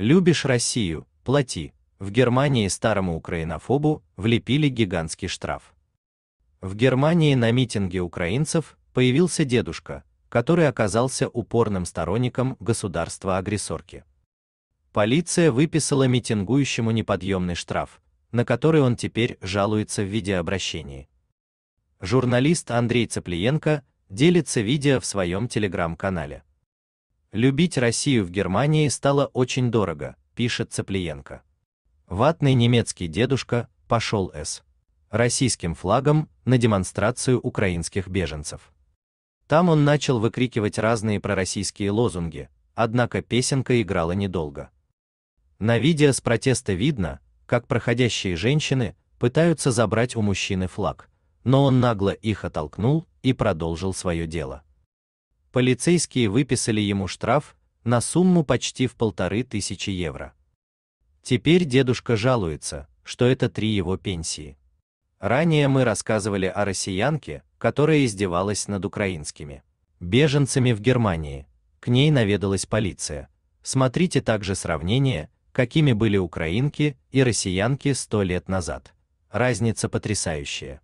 Любишь Россию, плати. В Германии старому украинофобу влепили гигантский штраф. В Германии на митинге украинцев появился дедушка, который оказался упорным сторонником государства-агрессорки. Полиция выписала митингующему неподъемный штраф, на который он теперь жалуется в видеообращении. Журналист Андрей Цеплиенко делится видео в своем телеграм-канале. Любить Россию в Германии стало очень дорого, пишет Цеплиенко. Ватный немецкий дедушка пошел с российским флагом на демонстрацию украинских беженцев. Там он начал выкрикивать разные пророссийские лозунги, однако песенка играла недолго. На видео с протеста видно, как проходящие женщины пытаются забрать у мужчины флаг, но он нагло их оттолкнул и продолжил свое дело полицейские выписали ему штраф на сумму почти в полторы тысячи евро. Теперь дедушка жалуется, что это три его пенсии. Ранее мы рассказывали о россиянке, которая издевалась над украинскими беженцами в Германии. К ней наведалась полиция. Смотрите также сравнение, какими были украинки и россиянки сто лет назад. Разница потрясающая.